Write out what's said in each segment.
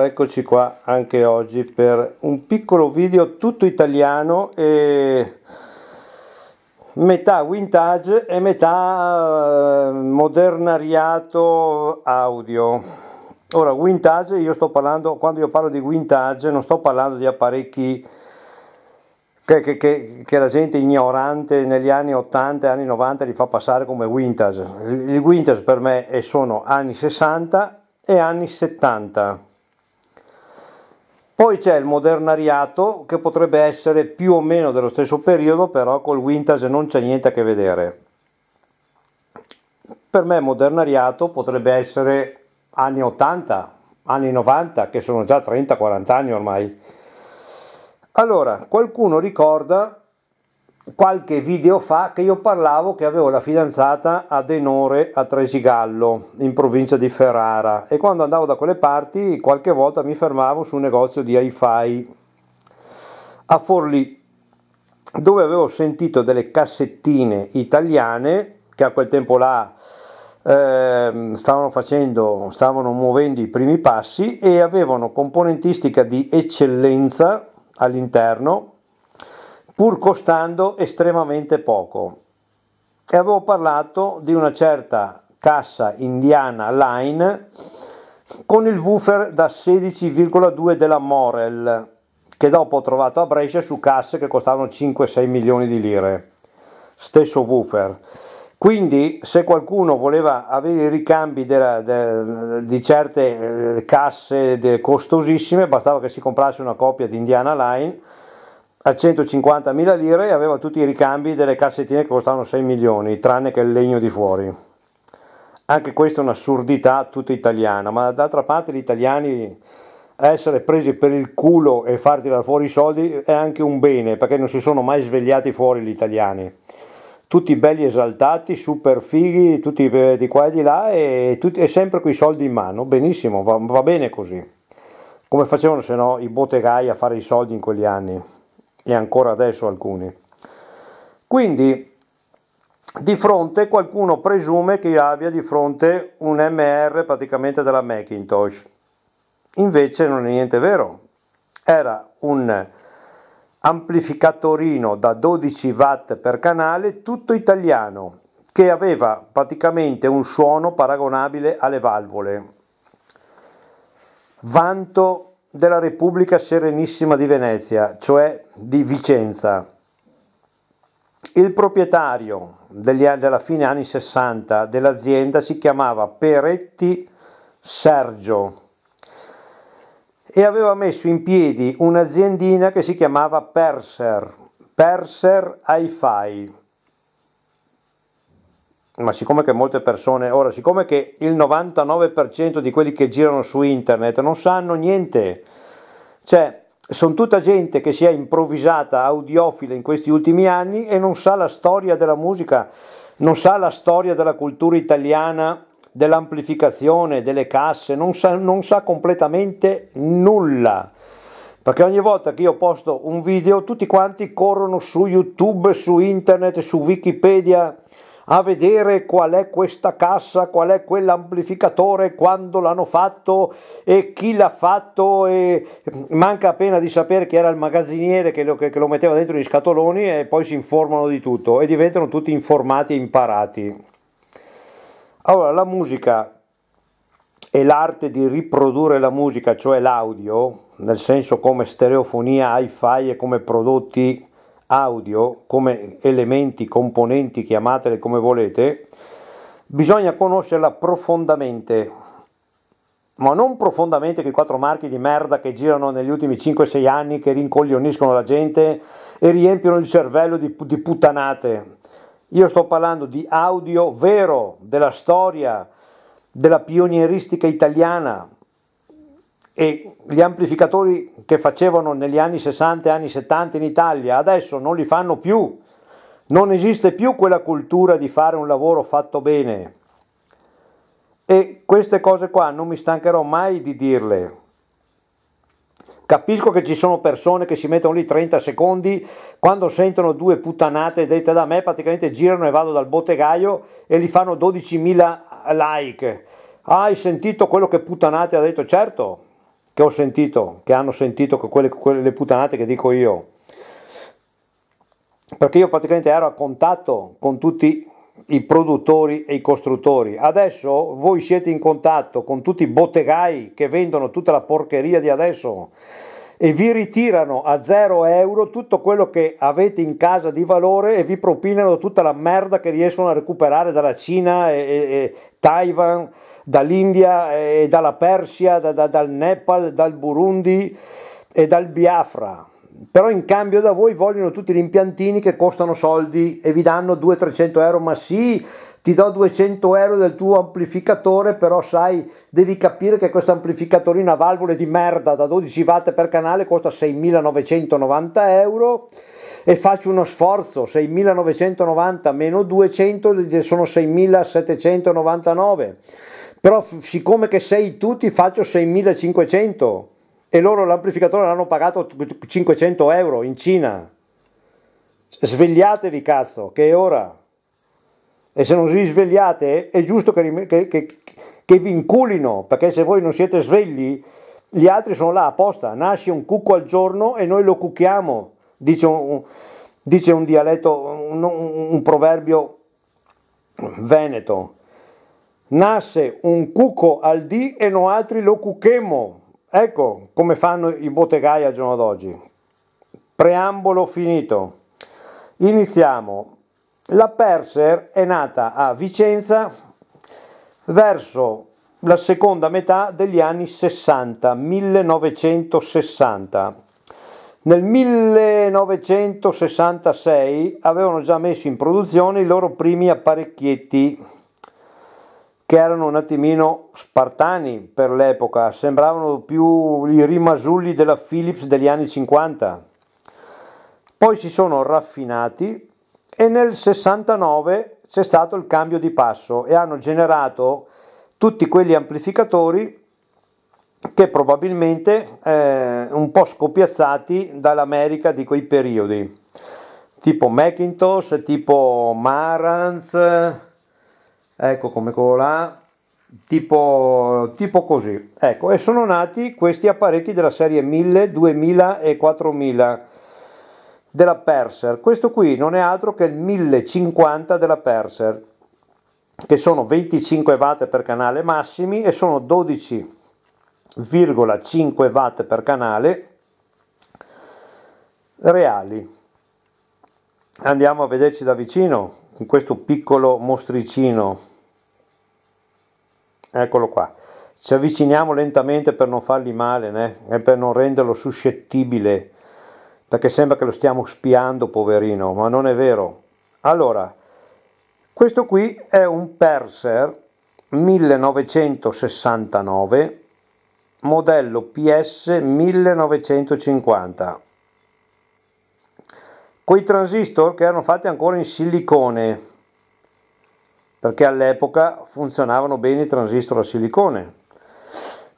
eccoci qua anche oggi per un piccolo video tutto italiano e metà vintage e metà eh, modernariato audio. Ora, vintage, io sto parlando, quando io parlo di vintage non sto parlando di apparecchi che, che, che, che, la gente ignorante negli anni 80 e anni 90 li fa passare come vintage. Il vintage per me sono anni 60 e anni 70. Poi c'è il modernariato che potrebbe essere più o meno dello stesso periodo, però col vintage non c'è niente a che vedere. Per me modernariato potrebbe essere anni 80, anni 90, che sono già 30-40 anni ormai. Allora, qualcuno ricorda qualche video fa che io parlavo che avevo la fidanzata a Denore a Tresigallo in provincia di Ferrara e quando andavo da quelle parti qualche volta mi fermavo su un negozio di hi-fi a Forlì dove avevo sentito delle cassettine italiane che a quel tempo là eh, stavano facendo stavano muovendo i primi passi e avevano componentistica di eccellenza all'interno pur costando estremamente poco. E avevo parlato di una certa cassa indiana Line con il woofer da 16,2 della Morel, che dopo ho trovato a Brescia su casse che costavano 5-6 milioni di lire. Stesso woofer. Quindi se qualcuno voleva avere i ricambi della, de, di certe eh, casse costosissime, bastava che si comprasse una copia di Indiana Line a 150.000 lire e aveva tutti i ricambi delle cassettine che costavano 6 milioni, tranne che il legno di fuori. Anche questa è un'assurdità tutta italiana, ma d'altra parte gli italiani essere presi per il culo e far tirare fuori i soldi è anche un bene, perché non si sono mai svegliati fuori gli italiani. Tutti belli esaltati, super fighi, tutti eh, di qua e di là e, tutti, e sempre con i soldi in mano, benissimo, va, va bene così. Come facevano se no i bottegai a fare i soldi in quegli anni? e ancora adesso alcuni. Quindi di fronte qualcuno presume che abbia di fronte un MR praticamente della Macintosh, invece non è niente vero, era un amplificatorino da 12 watt per canale tutto italiano che aveva praticamente un suono paragonabile alle valvole. Vanto della Repubblica Serenissima di Venezia, cioè di Vicenza. Il proprietario degli, della fine anni 60 dell'azienda si chiamava Peretti Sergio e aveva messo in piedi un'aziendina che si chiamava Perser, Perser Hi-Fi ma siccome che molte persone, ora siccome che il 99% di quelli che girano su internet non sanno niente, cioè sono tutta gente che si è improvvisata audiofila in questi ultimi anni e non sa la storia della musica, non sa la storia della cultura italiana, dell'amplificazione, delle casse, non sa, non sa completamente nulla perché ogni volta che io posto un video tutti quanti corrono su YouTube, su internet, su Wikipedia a vedere qual è questa cassa, qual è quell'amplificatore, quando l'hanno fatto e chi l'ha fatto e mm, manca appena di sapere chi era il magazziniere che lo, che, che lo metteva dentro gli scatoloni e poi si informano di tutto e diventano tutti informati e imparati. Allora, la musica e l'arte di riprodurre la musica, cioè l'audio, nel senso come stereofonia, hi-fi e come prodotti audio come elementi, componenti, chiamatele come volete, bisogna conoscerla profondamente, ma non profondamente quei quattro marchi di merda che girano negli ultimi 5-6 anni, che rincoglioniscono la gente e riempiono il cervello di, di puttanate. Io sto parlando di audio vero, della storia, della pionieristica italiana, e gli amplificatori che facevano negli anni 60 e anni 70 in Italia adesso non li fanno più, non esiste più quella cultura di fare un lavoro fatto bene e queste cose qua non mi stancherò mai di dirle. Capisco che ci sono persone che si mettono lì 30 secondi, quando sentono due puttanate dette da me praticamente girano e vado dal bottegaio e li fanno 12.000 like. Ah, hai sentito quello che puttanate ha detto? Certo, che ho sentito, che hanno sentito quelle, quelle puttanate che dico io, perché io praticamente ero a contatto con tutti i produttori e i costruttori. Adesso voi siete in contatto con tutti i bottegai che vendono tutta la porcheria di adesso e vi ritirano a 0 euro tutto quello che avete in casa di valore e vi propinano tutta la merda che riescono a recuperare dalla Cina e, e, e Taiwan dall'India e dalla Persia, da, da, dal Nepal, dal Burundi e dal Biafra. Però in cambio da voi vogliono tutti gli impiantini che costano soldi e vi danno 200-300 euro, ma sì, ti do 200 euro del tuo amplificatore, però sai, devi capire che questo amplificatorino a valvole di merda da 12 watt per canale costa 6.990 euro e faccio uno sforzo, 6.990 meno 200 sono 6.799. Però siccome che sei tu ti faccio 6500 e loro l'amplificatore l'hanno pagato 500 euro in Cina. Svegliatevi cazzo, che è ora. E se non vi svegliate è giusto che, che, che, che vi inculino, perché se voi non siete svegli gli altri sono là apposta, nasce un cucco al giorno e noi lo cucchiamo, dice un, dice un dialetto, un, un proverbio veneto nasce un cuco al di e noi altri lo cuchemmo. Ecco come fanno i bottegai al giorno d'oggi. Preambolo finito. Iniziamo. La Perser è nata a Vicenza verso la seconda metà degli anni 60, 1960. Nel 1966 avevano già messo in produzione i loro primi apparecchietti che erano un attimino spartani per l'epoca, sembravano più i rimasulli della Philips degli anni 50. Poi si sono raffinati e nel 69 c'è stato il cambio di passo e hanno generato tutti quegli amplificatori che probabilmente eh, un po' scopiazzati dall'America di quei periodi, tipo Macintosh, tipo Marantz, ecco come colorà tipo, tipo così ecco e sono nati questi apparecchi della serie 1000 2000 e 4000 della Perser questo qui non è altro che il 1050 della Perser che sono 25 watt per canale massimi e sono 12,5 watt per canale reali andiamo a vederci da vicino in questo piccolo mostricino eccolo qua ci avviciniamo lentamente per non fargli male né? e per non renderlo suscettibile perché sembra che lo stiamo spiando poverino ma non è vero allora questo qui è un Perser 1969 modello PS 1950 quei transistor che erano fatti ancora in silicone perché all'epoca funzionavano bene i transistor a silicone.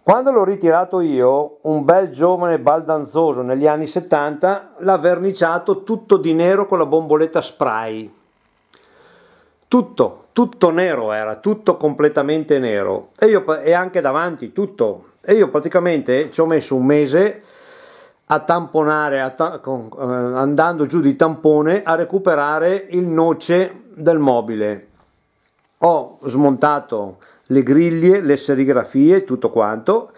Quando l'ho ritirato io, un bel giovane baldanzoso negli anni 70 l'ha verniciato tutto di nero con la bomboletta spray. Tutto, tutto nero era, tutto completamente nero. E, io, e anche davanti, tutto. E io praticamente ci ho messo un mese a tamponare, a ta- con, eh, andando giù di tampone, a recuperare il noce del mobile ho smontato le griglie, le serigrafie, tutto quanto,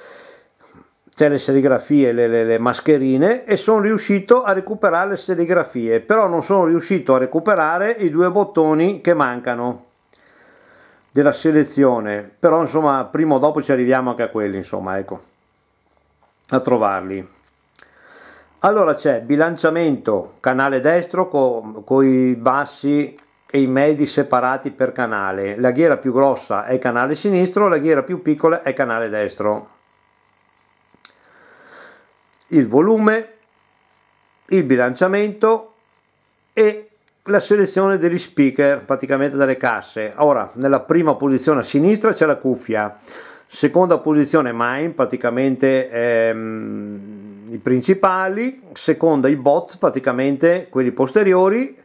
cioè le serigrafie, le, le, le, mascherine e sono riuscito a recuperare le serigrafie, però non sono riuscito a recuperare i due bottoni che mancano della selezione, però insomma prima o dopo ci arriviamo anche a quelli, insomma, ecco, a trovarli. Allora c'è bilanciamento canale destro con i bassi e i medi separati per canale. La ghiera più grossa è canale sinistro, la ghiera più piccola è canale destro. Il volume, il bilanciamento e la selezione degli speaker, praticamente dalle casse. Ora, nella prima posizione a sinistra c'è la cuffia, seconda posizione mine, praticamente ehm, i principali, seconda i bot, praticamente quelli posteriori,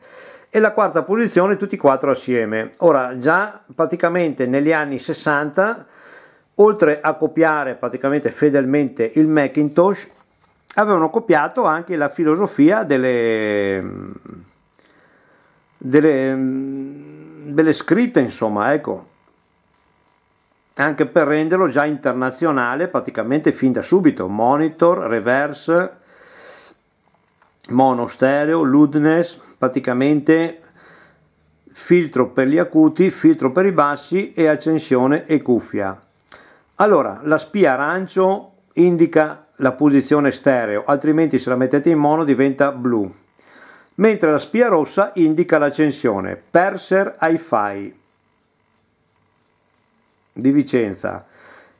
e la quarta posizione tutti e quattro assieme. Ora già praticamente negli anni 60 oltre a copiare praticamente fedelmente il Macintosh avevano copiato anche la filosofia delle, delle, delle scritte insomma ecco anche per renderlo già internazionale praticamente fin da subito monitor reverse mono stereo, ludness, praticamente filtro per gli acuti, filtro per i bassi e accensione e cuffia. Allora, la spia arancio indica la posizione stereo, altrimenti se la mettete in mono diventa blu. Mentre la spia rossa indica l'accensione, Perser Hi-Fi di Vicenza,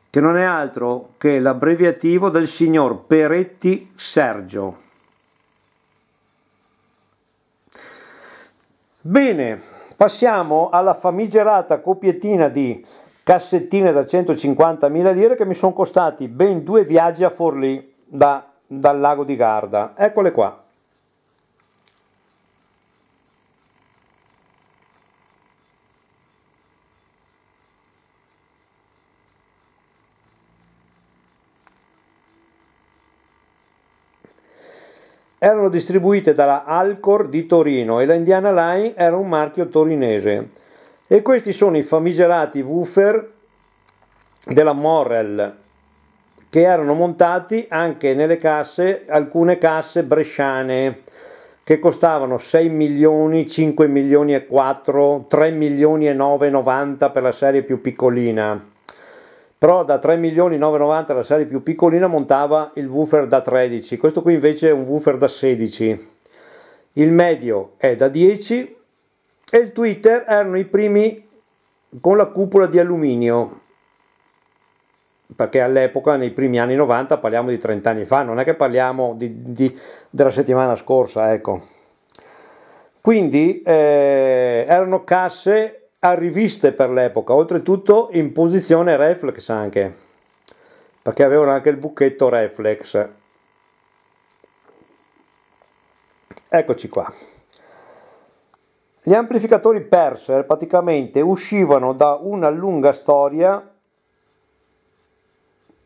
che non è altro che l'abbreviativo del signor Peretti Sergio. Bene, passiamo alla famigerata copiettina di cassettine da 150.000 lire che mi sono costati ben due viaggi a Forlì da, dal lago di Garda. Eccole qua. erano distribuite dalla Alcor di Torino e la Indiana Line era un marchio torinese. E questi sono i famigerati woofer della Morrel che erano montati anche nelle casse, alcune casse bresciane che costavano 6 milioni, 5 milioni e 4, 3 milioni e 9,90 per la serie più piccolina però da 3 milioni 9,90 la serie più piccolina montava il woofer da 13 questo qui invece è un woofer da 16 il medio è da 10 e il twitter erano i primi con la cupola di alluminio perché all'epoca nei primi anni 90 parliamo di 30 anni fa non è che parliamo di, di, della settimana scorsa ecco quindi eh, erano casse a riviste per l'epoca, oltretutto in posizione reflex anche, perché avevano anche il buchetto reflex. Eccoci qua. Gli amplificatori Perser praticamente uscivano da una lunga storia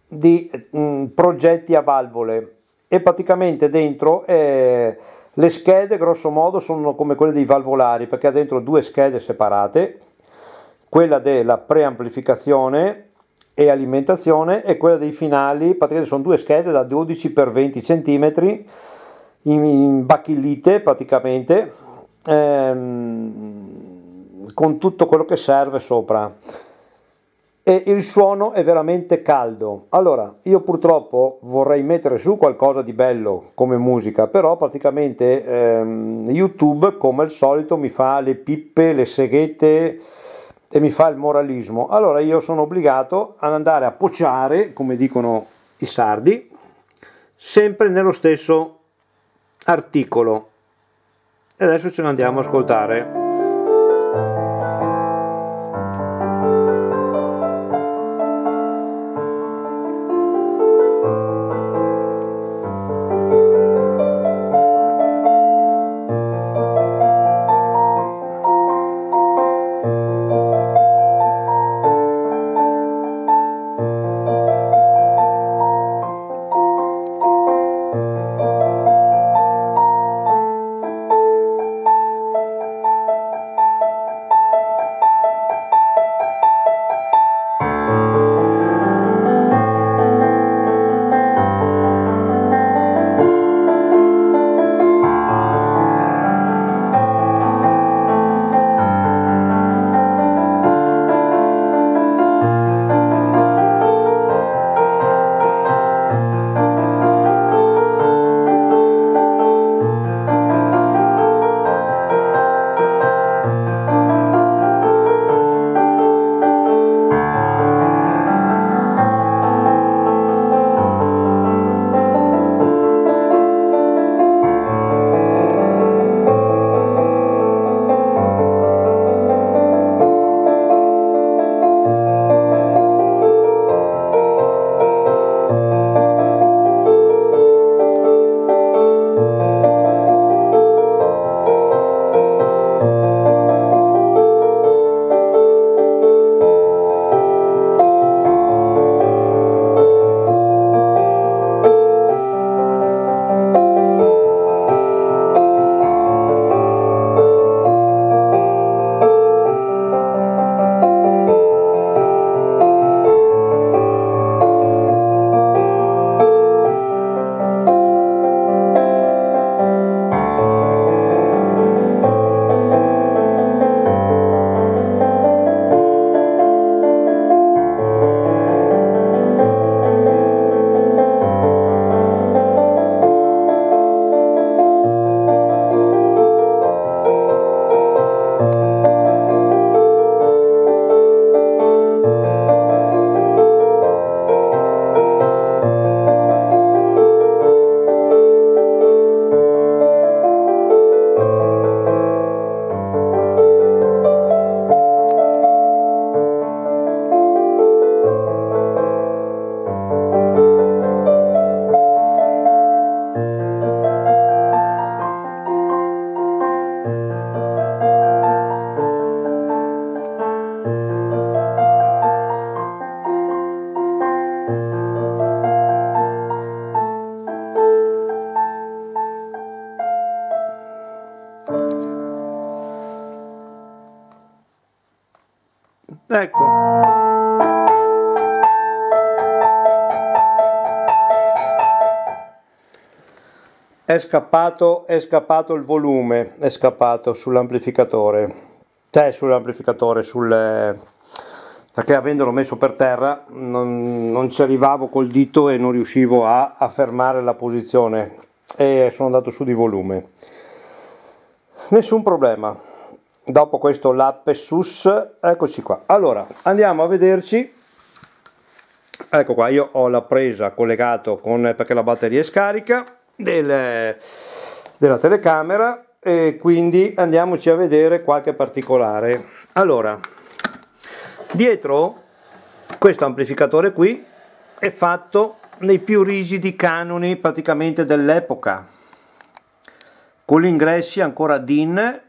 di mh, mm, progetti a valvole e praticamente dentro eh, le schede grosso modo sono come quelle dei valvolari perché ha dentro due schede separate, quella della preamplificazione e alimentazione e quella dei finali, praticamente sono due schede da 12 x 20 cm in, in bacchillite praticamente ehm, con tutto quello che serve sopra e il suono è veramente caldo. Allora, io purtroppo vorrei mettere su qualcosa di bello come musica, però praticamente ehm, YouTube come al solito mi fa le pippe, le seghette e mi fa il moralismo. Allora io sono obbligato ad andare a pociare, come dicono i sardi, sempre nello stesso articolo. E adesso ce ne andiamo a ascoltare. è scappato, è scappato il volume, è scappato sull'amplificatore, cioè sull'amplificatore, sul, eh, perché avendolo messo per terra non, non, ci arrivavo col dito e non riuscivo a, a fermare la posizione e sono andato su di volume. Nessun problema, dopo questo l'app sus, eccoci qua. Allora, andiamo a vederci ecco qua io ho la presa collegato con eh, perché la batteria è scarica del, della telecamera e quindi andiamoci a vedere qualche particolare. Allora, dietro questo amplificatore qui è fatto nei più rigidi canoni praticamente dell'epoca, con gli ingressi ancora DIN,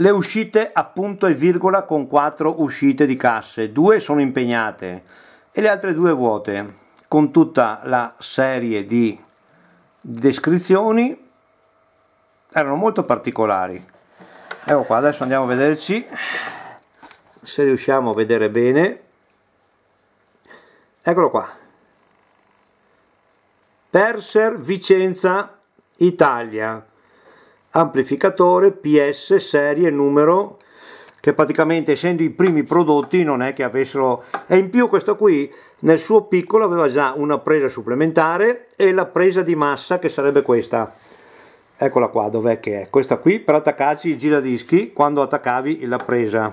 le uscite appunto e virgola con quattro uscite di casse, due sono impegnate e le altre due vuote, con tutta la serie di descrizioni erano molto particolari ecco qua adesso andiamo a vederci se riusciamo a vedere bene eccolo qua Perser Vicenza Italia amplificatore PS serie numero che praticamente essendo i primi prodotti non è che avessero e in più questo qui nel suo piccolo aveva già una presa supplementare e la presa di massa che sarebbe questa eccola qua dov'è che è questa qui per attaccarci i giradischi quando attaccavi la presa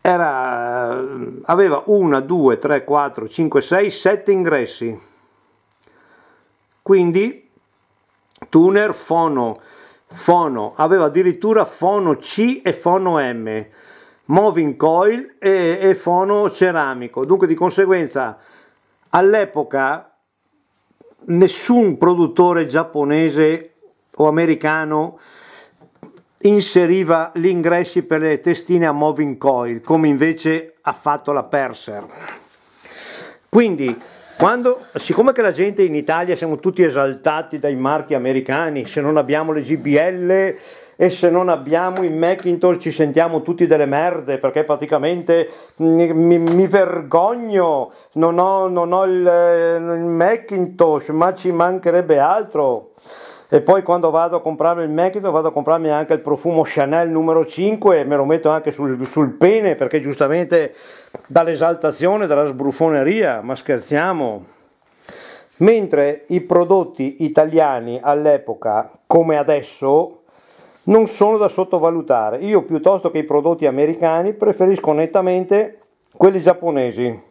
Era, aveva 1 2 3 4 5 6 7 ingressi quindi tuner fono Fono, aveva addirittura Fono C e Fono M, Moving Coil e, e Fono Ceramico, dunque di conseguenza all'epoca nessun produttore giapponese o americano inseriva gli ingressi per le testine a moving coil come invece ha fatto la Perser quindi quando, siccome che la gente in Italia siamo tutti esaltati dai marchi americani, se non abbiamo le GBL e se non abbiamo i Macintosh ci sentiamo tutti delle merde perché praticamente mm, mi, mi, vergogno, non ho, non ho il, eh, il Macintosh, ma ci mancherebbe altro e poi quando vado a comprarmi il Mekito vado a comprarmi anche il profumo Chanel numero 5 e me lo metto anche sul, sul pene perché giustamente dall'esaltazione, dalla sbruffoneria, ma scherziamo. Mentre i prodotti italiani all'epoca, come adesso, non sono da sottovalutare. Io piuttosto che i prodotti americani preferisco nettamente quelli giapponesi.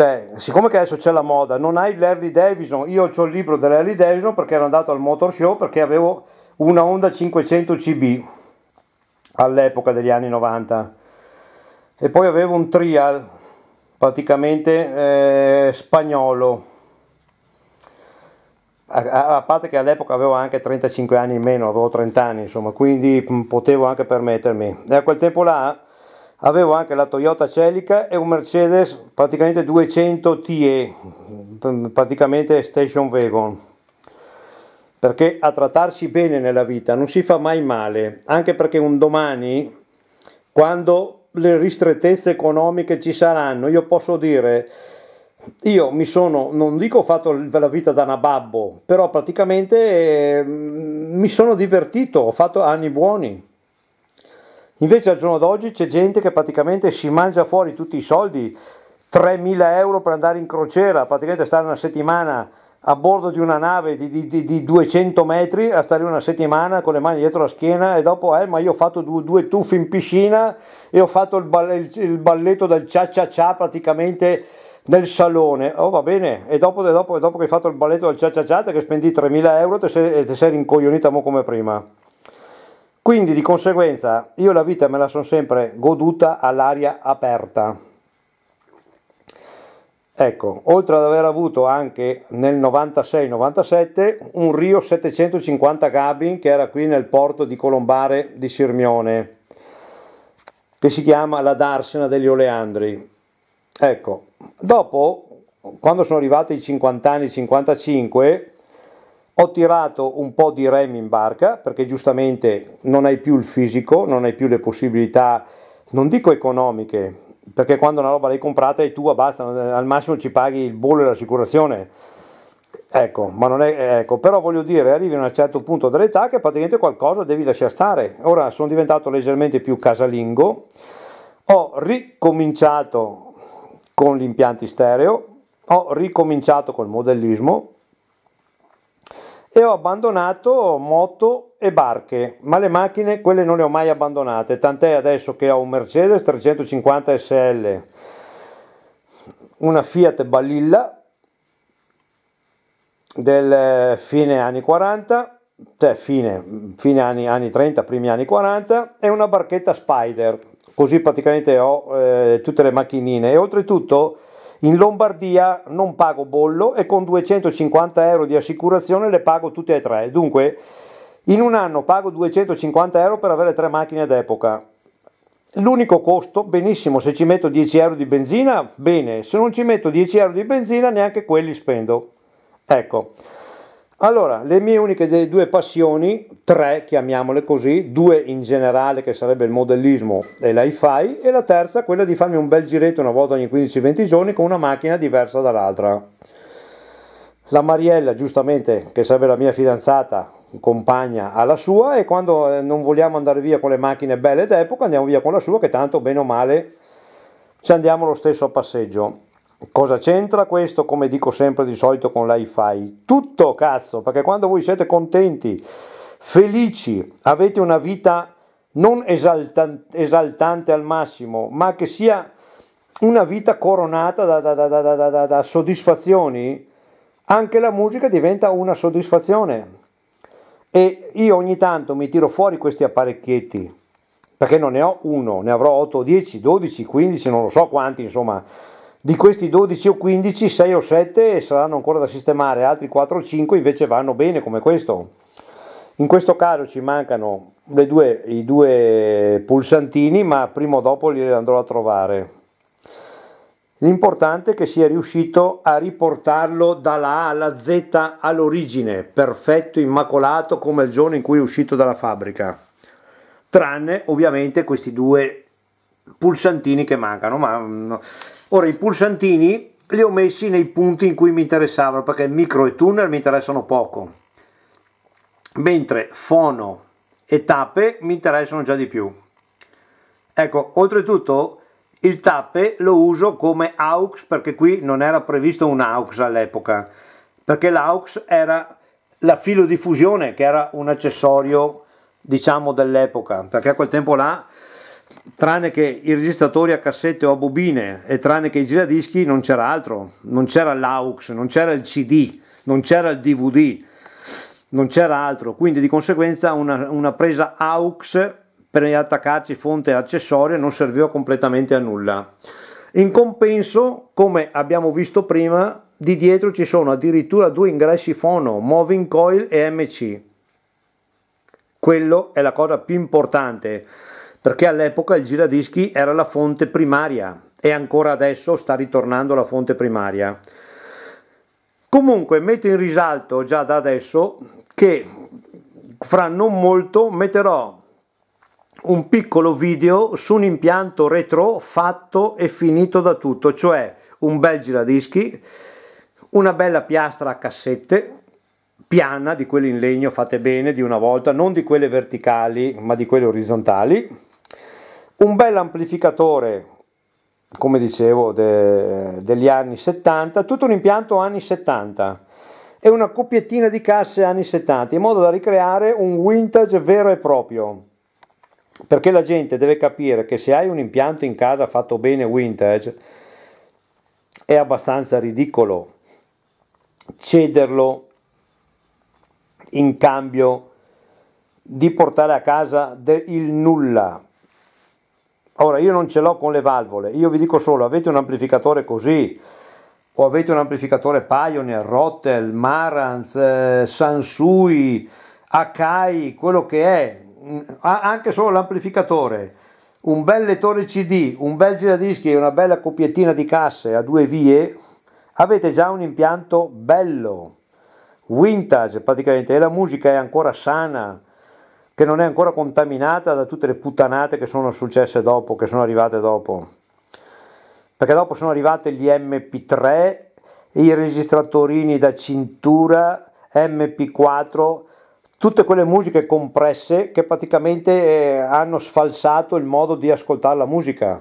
Cioè, siccome che adesso c'è la moda, non hai l'Harley Davidson, io ho il libro dell'Harley Davidson perché ero andato al motor show perché avevo una Honda 500 CB all'epoca degli anni 90 e poi avevo un trial praticamente eh, spagnolo a, a parte che all'epoca avevo anche 35 anni in meno avevo 30 anni insomma quindi potevo anche permettermi e a quel tempo là avevo anche la Toyota Celica e un Mercedes praticamente 200 TE mm, praticamente station wagon perché a trattarsi bene nella vita non si fa mai male anche perché un domani quando le ristrettezze economiche ci saranno io posso dire io mi sono, non dico fatto la vita da nababbo, però praticamente eh, mi sono divertito, ho fatto anni buoni. Invece al giorno d'oggi c'è gente che praticamente si mangia fuori tutti i soldi, 3.000 euro per andare in crociera, praticamente stare una settimana a bordo di una nave di, di, di, 200 metri a stare una settimana con le mani dietro la schiena e dopo eh ma io ho fatto due, due tuffi in piscina e ho fatto il, ball- il balletto del cia cia cia praticamente nel salone oh va bene e dopo, dopo, dopo che hai fatto il balletto del cia cia cia che spendi 3000 euro e te sei, te sei rincoglionita come prima quindi di conseguenza io la vita me la sono sempre goduta all'aria aperta. Ecco, oltre ad aver avuto anche nel 96-97 un Rio 750 cabin che era qui nel porto di Colombare di Sirmione, che si chiama la Darsena degli Oleandri. Ecco, dopo, quando sono arrivati i 50 anni, 55, ho tirato un po' di rem in barca perché giustamente non hai più il fisico, non hai più le possibilità, non dico economiche, perché quando una roba l'hai comprata è tua, basta, al massimo ci paghi il bollo e l'assicurazione. Ecco, ma non è, ecco, però voglio dire, arrivi a un certo punto dell'età che praticamente qualcosa devi lasciare stare. Ora sono diventato leggermente più casalingo, ho ricominciato con gli impianti stereo, ho ricominciato col modellismo, e ho abbandonato moto e barche, ma le macchine quelle non le ho mai abbandonate, tant'è adesso che ho un Mercedes 350 SL, una Fiat Balilla del fine anni 40, cioè fine, fine anni, anni 30, primi anni 40 e una barchetta Spider, così praticamente ho eh, tutte le macchinine e oltretutto in Lombardia non pago bollo e con 250 euro di assicurazione le pago tutte e tre. Dunque, in un anno pago 250 euro per avere tre macchine d'epoca. L'unico costo, benissimo, se ci metto 10 euro di benzina, bene, se non ci metto 10 euro di benzina neanche quelli spendo. Ecco. Allora, le mie uniche due passioni, tre chiamiamole così, due in generale che sarebbe il modellismo e l'hi-fi e la terza quella di farmi un bel giretto una volta ogni 15-20 giorni con una macchina diversa dall'altra. La Mariella, giustamente, che sarebbe la mia fidanzata, compagna, alla sua e quando eh, non vogliamo andare via con le macchine belle d'epoca andiamo via con la sua che tanto bene o male ci andiamo lo stesso a passeggio. Cosa c'entra questo, come dico sempre di solito con l'iFi? Tutto cazzo, perché quando voi siete contenti, felici, avete una vita non esaltante, esaltante al massimo, ma che sia una vita coronata da, da, da, da, soddisfazioni, anche la musica diventa una soddisfazione. E io ogni tanto mi tiro fuori questi apparecchietti, perché non ne ho uno, ne avrò 8, 10, 12, 15, non lo so quanti, insomma di questi 12 o 15, 6 o 7 saranno ancora da sistemare, altri 4 o 5 invece vanno bene come questo. In questo caso ci mancano due, i due pulsantini, ma prima o dopo li andrò a trovare. L'importante è che sia riuscito a riportarlo dalla A alla Z all'origine, perfetto, immacolato come il giorno in cui è uscito dalla fabbrica. Tranne ovviamente questi due pulsantini che mancano, ma mm, no. ora i pulsantini li ho messi nei punti in cui mi interessavano perché micro e tunnel mi interessano poco, mentre fono e tappe mi interessano già di più. Ecco, oltretutto il tappe lo uso come aux perché qui non era previsto un aux all'epoca, perché l'aux era la filodiffusione che era un accessorio diciamo dell'epoca, perché a quel tempo là tranne che i registratori a cassette o a bobine e tranne che i giradischi non c'era altro, non c'era l'aux, non c'era il CD, non c'era il DVD, non c'era altro, quindi di conseguenza una, una presa aux per attaccarci fonte accessoria non serviva completamente a nulla. In compenso, come abbiamo visto prima, di dietro ci sono addirittura due ingressi fono, Moving Coil e MC. Quello è la cosa più importante perché all'epoca il giradischi era la fonte primaria e ancora adesso sta ritornando la fonte primaria. Comunque metto in risalto già da adesso che fra non molto metterò un piccolo video su un impianto retro fatto e finito da tutto, cioè un bel giradischi, una bella piastra a cassette piana di quelle in legno fatte bene di una volta, non di quelle verticali ma di quelle orizzontali un bel amplificatore come dicevo de, degli anni 70 tutto un impianto anni 70 e una coppiettina di casse anni 70 in modo da ricreare un vintage vero e proprio perché la gente deve capire che se hai un impianto in casa fatto bene vintage è abbastanza ridicolo cederlo in cambio di portare a casa il nulla Ora io non ce l'ho con le valvole, io vi dico solo avete un amplificatore così o avete un amplificatore Pioneer, Rottel, Marantz, eh, Sansui, Akai, quello che è, mm, anche solo l'amplificatore, un bel lettore CD, un bel giradischi e una bella copiettina di casse a due vie, avete già un impianto bello, vintage praticamente, e la musica è ancora sana, che non è ancora contaminata da tutte le puttanate che sono successe dopo, che sono arrivate dopo. Perché dopo sono arrivate gli MP3, i registratorini da cintura, MP4, tutte quelle musiche compresse che praticamente eh, hanno sfalsato il modo di ascoltare la musica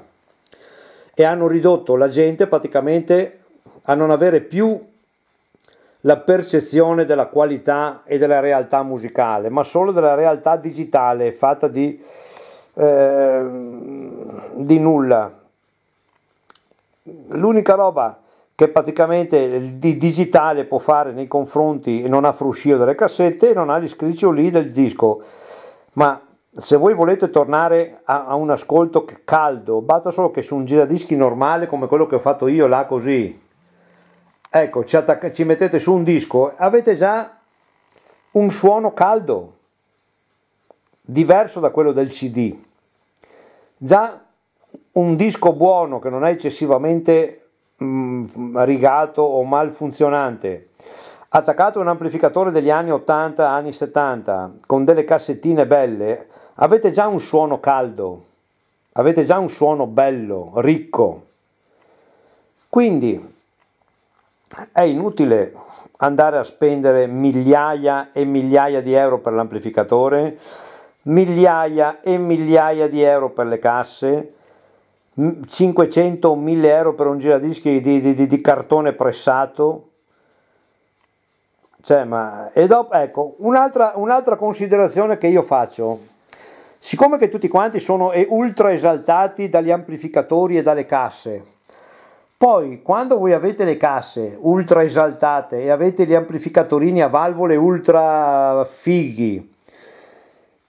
e hanno ridotto la gente praticamente a non avere più la percezione della qualità e della realtà musicale, ma solo della realtà digitale fatta di, eh, di nulla. L'unica roba che praticamente il digitale può fare nei confronti e non ha fruscio delle cassette e non ha gli lì del disco, ma se voi volete tornare a, a un ascolto caldo, basta solo che su un giradischi normale come quello che ho fatto io là così ecco ci, attacca, ci mettete su un disco avete già un suono caldo diverso da quello del cd già un disco buono che non è eccessivamente mm, rigato o mal funzionante attaccato a un amplificatore degli anni 80 anni 70 con delle cassettine belle avete già un suono caldo avete già un suono bello ricco quindi è inutile andare a spendere migliaia e migliaia di euro per l'amplificatore, migliaia e migliaia di euro per le casse, 500 o 1000 euro per un giradischi di, di, di, di cartone pressato. Cioè, ma... E dopo, ecco, un'altra, un'altra considerazione che io faccio, siccome che tutti quanti sono ultra esaltati dagli amplificatori e dalle casse, poi, quando voi avete le casse ultra esaltate e avete gli amplificatorini a valvole ultra fighi,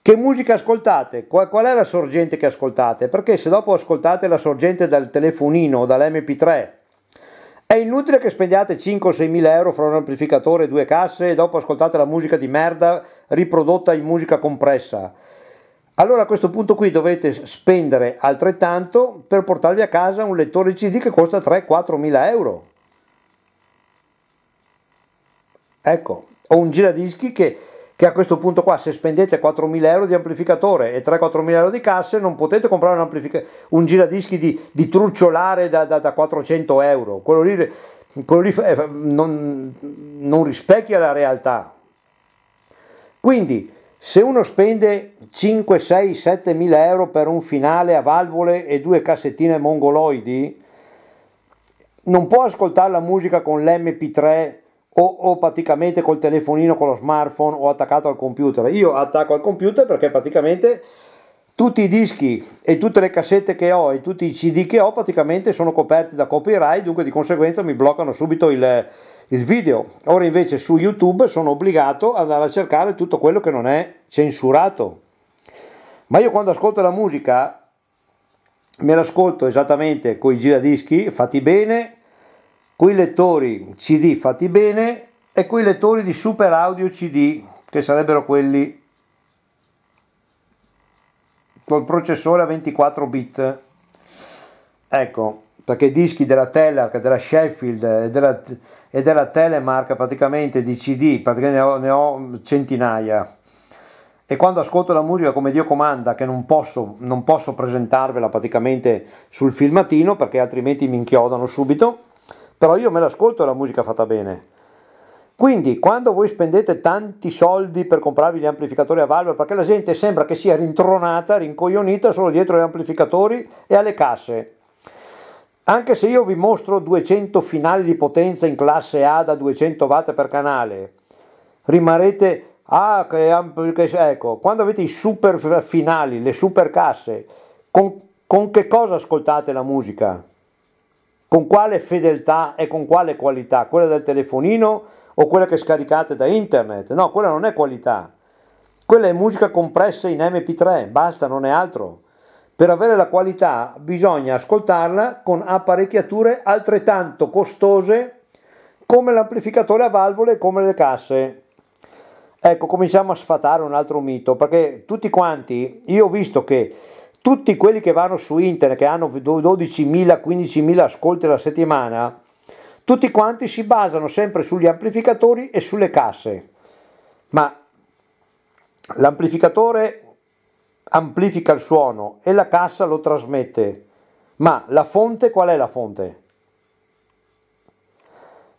che musica ascoltate? Qual, qual è la sorgente che ascoltate? Perché se dopo ascoltate la sorgente dal telefonino o dall'MP3, è inutile che spendiate 5-6 mila euro fra un amplificatore e due casse e dopo ascoltate la musica di merda riprodotta in musica compressa allora a questo punto qui dovete spendere altrettanto per portarvi a casa un lettore CD che costa 3-4 mila euro. Ecco, o un giradischi che, che, a questo punto qua se spendete 4 mila euro di amplificatore e 3-4 mila euro di casse non potete comprare un, amplific- un giradischi di, di trucciolare da, da, da 400 euro. Quello lì quello lì eh, non, non, rispecchia la realtà. Quindi se uno spende 5, 6, 7 mila euro per un finale a valvole e due cassettine mongoloidi, non può ascoltare la musica con l'MP3 o, o, praticamente col telefonino, con lo smartphone o attaccato al computer. Io attacco al computer perché praticamente tutti i dischi e tutte le cassette che ho e tutti i CD che ho praticamente sono coperti da copyright, dunque di conseguenza mi bloccano subito il, il video. Ora invece su YouTube sono obbligato ad andare a cercare tutto quello che non è censurato. Ma io quando ascolto la musica me l'ascolto esattamente con i giradischi fatti bene, con i lettori CD fatti bene e con i lettori di super audio CD che sarebbero quelli col processore a 24 bit. Ecco, perché i dischi della Teller, della Sheffield, della e della telemarca praticamente di CD, praticamente ne ho, ne ho centinaia. E quando ascolto la musica come Dio comanda, che non posso, non posso presentarvela praticamente sul filmatino perché altrimenti mi inchiodano subito, però io me l'ascolto la musica fatta bene. Quindi quando voi spendete tanti soldi per comprarvi gli amplificatori a valve perché la gente sembra che sia rintronata, rincoglionita solo dietro agli amplificatori e alle casse. Anche se io vi mostro 200 finali di potenza in classe A da 200 watt per canale, rimarrete ah, che, che, ecco, quando avete i super finali, le super casse, con, con che cosa ascoltate la musica? Con quale fedeltà e con quale qualità? Quella del telefonino o quella che scaricate da internet? No, quella non è qualità. Quella è musica compressa in MP3, basta, non è altro. Per avere la qualità bisogna ascoltarla con apparecchiature altrettanto costose come l'amplificatore a valvole e come le casse. Ecco, cominciamo a sfatare un altro mito, perché tutti quanti, io ho visto che tutti quelli che vanno su internet, che hanno 12.000, 15.000 ascolti alla settimana, tutti quanti si basano sempre sugli amplificatori e sulle casse. Ma l'amplificatore amplifica il suono e la cassa lo trasmette. Ma la fonte qual è la fonte?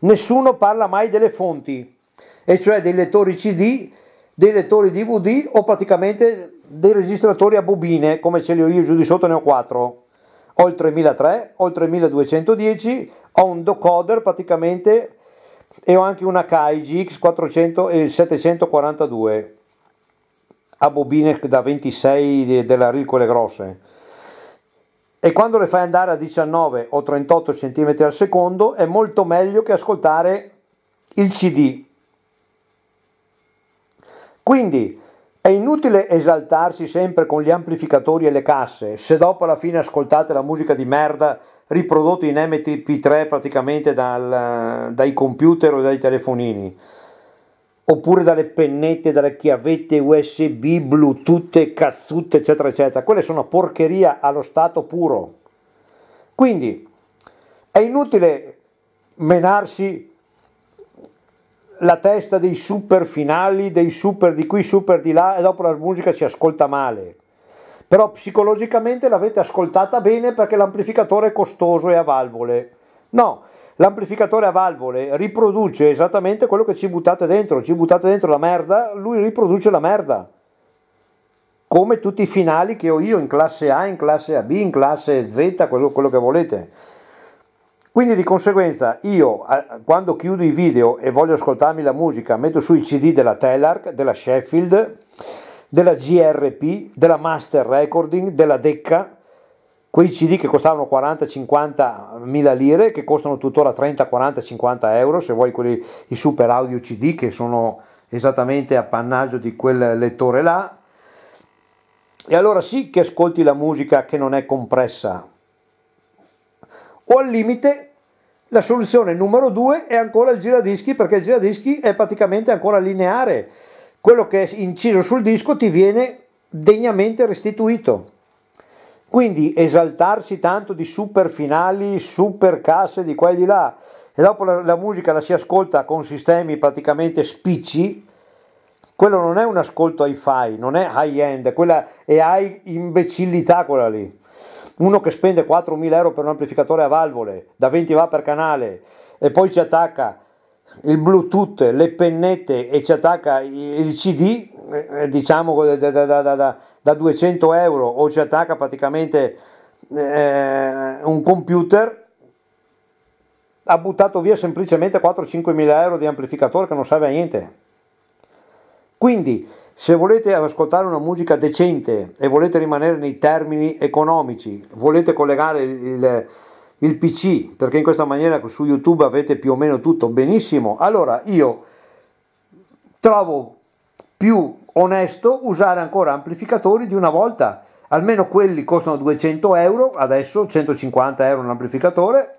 Nessuno parla mai delle fonti, e cioè dei lettori CD, dei lettori DVD o praticamente dei registratori a bobine, come ce li ho io giù di sotto, ne ho 4. Ho il 3003, ho il 3210, ho un decoder praticamente e ho anche una Kai GX 400 e il 742 a bobine da 26 della reel quelle grosse e quando le fai andare a 19 o 38 cm al secondo è molto meglio che ascoltare il cd quindi è inutile esaltarsi sempre con gli amplificatori e le casse, se dopo alla fine ascoltate la musica di merda riprodotta in MP3 praticamente dal, dai computer o dai telefonini oppure dalle pennette, dalle chiavette USB, Bluetooth, cazzute, eccetera, eccetera. Quelle sono porcheria allo stato puro. Quindi è inutile menarsi la testa dei super finali, dei super di qui, super di là e dopo la musica si ascolta male. Però psicologicamente l'avete ascoltata bene perché l'amplificatore è costoso e a valvole. No, l'amplificatore a valvole riproduce esattamente quello che ci buttate dentro, ci buttate dentro la merda, lui riproduce la merda. Come tutti i finali che ho io in classe A, in classe AB, in classe Z, quello, quello che volete. Quindi di conseguenza io quando chiudo i video e voglio ascoltarmi la musica metto sui CD della Telarc, della Sheffield, della GRP, della Master Recording, della Decca, quei CD che costavano 40-50 mila lire, che costano tuttora 30-40-50 euro, se vuoi quelli, i super audio CD che sono esattamente appannaggio di quel lettore là. E allora sì che ascolti la musica che non è compressa. O al limite la soluzione numero due è ancora il giradischi perché il giradischi è praticamente ancora lineare. Quello che è inciso sul disco ti viene degnamente restituito quindi esaltarsi tanto di super finali, super casse di qua e di là, e dopo la, la musica la si ascolta con sistemi praticamente spicci, quello non è un ascolto hi-fi, non è high-end, quella è high imbecillità quella lì. Uno che spende 4.000 euro per un amplificatore a valvole, da 20 va per canale, e poi ci attacca il bluetooth, le pennette e ci attacca il cd eh, diciamo da, da, da, da 200 euro o ci attacca praticamente eh, un computer ha buttato via semplicemente 4-5 mila euro di amplificatore che non serve a niente quindi se volete ascoltare una musica decente e volete rimanere nei termini economici volete collegare il il PC, perché in questa maniera su YouTube avete più o meno tutto benissimo, allora io trovo più onesto usare ancora amplificatori di una volta, almeno quelli costano 200 euro, adesso 150 euro un amplificatore,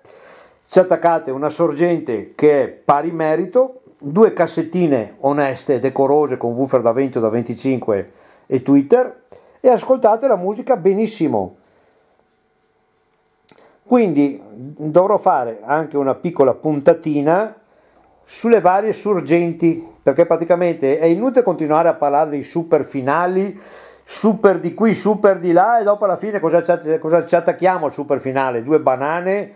ci attaccate una sorgente che è pari merito, due cassettine oneste, decorose con woofer da 20 o da 25 e Twitter e ascoltate la musica benissimo. Quindi dovrò fare anche una piccola puntatina sulle varie sorgenti, perché praticamente è inutile continuare a parlare dei super finali, super di qui, super di là, e dopo alla fine cosa, cosa ci attacchiamo al super finale? Due banane,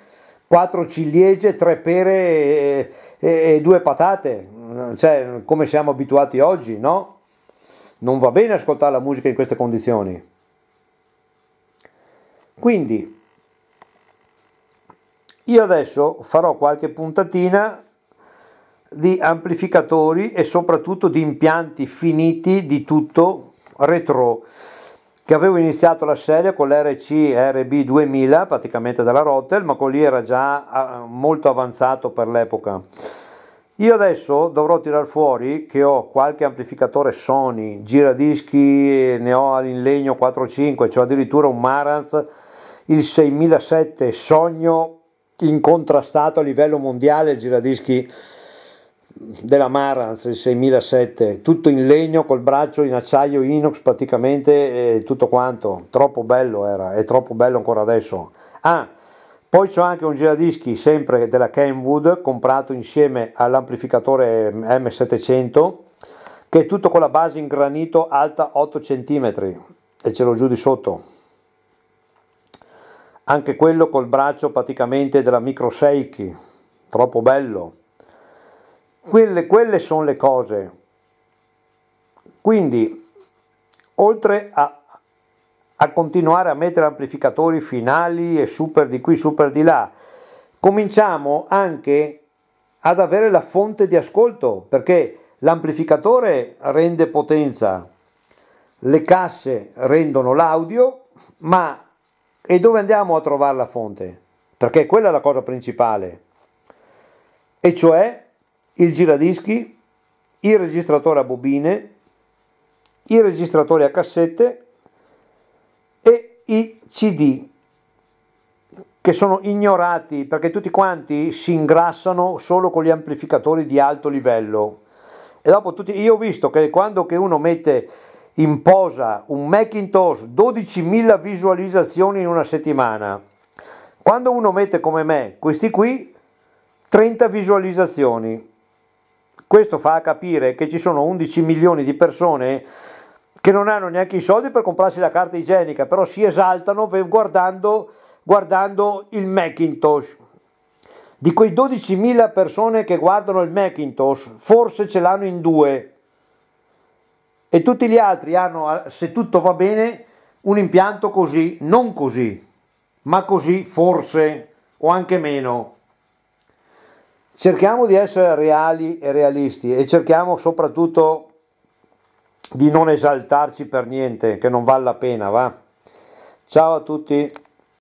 quattro ciliegie, tre pere e, e, e due patate, cioè come siamo abituati oggi, no? Non va bene ascoltare la musica in queste condizioni. Quindi io adesso farò qualche puntatina di amplificatori e soprattutto di impianti finiti di tutto retro che avevo iniziato la serie con l'RC RB2000 praticamente dalla Rotel ma con lì era già ah, molto avanzato per l'epoca io adesso dovrò tirar fuori che ho qualche amplificatore Sony giradischi ne ho in legno 4-5 4.5 cioè addirittura un Marantz il 6007 sogno incontrastato a livello mondiale il giradischi della Marantz, il 6007, tutto in legno col braccio in acciaio inox praticamente eh, tutto quanto, troppo bello era, è troppo bello ancora adesso. Ah, poi c'ho anche un giradischi sempre della Kenwood comprato insieme all'amplificatore M700 che è tutto con la base in granito alta 8 cm e ce l'ho giù di sotto anche quello col braccio praticamente della micro Seiki, troppo bello. Quelle, quelle sono le cose. Quindi, oltre a, a continuare a mettere amplificatori finali e super di qui, super di là, cominciamo anche ad avere la fonte di ascolto, perché l'amplificatore rende potenza, le casse rendono l'audio, ma e dove andiamo a trovare la fonte? Perché quella è la cosa principale. E cioè il giradischi, il registratore a bobine, i registratori a cassette e i CD che sono ignorati perché tutti quanti si ingrassano solo con gli amplificatori di alto livello. E dopo tutti, io ho visto che quando che uno mette imposa un Macintosh 12.000 visualizzazioni in una settimana. Quando uno mette come me questi qui, 30 visualizzazioni. Questo fa capire che ci sono 11 milioni di persone che non hanno neanche i soldi per comprarsi la carta igienica, però si esaltano guardando, guardando il Macintosh. Di quei 12.000 persone che guardano il Macintosh, forse ce l'hanno in due, e tutti gli altri hanno, eh, se tutto va bene, un impianto così, non così, ma così forse o anche meno. Cerchiamo di essere reali e realisti e cerchiamo soprattutto di non esaltarci per niente, che non vale la pena, va? Ciao a tutti.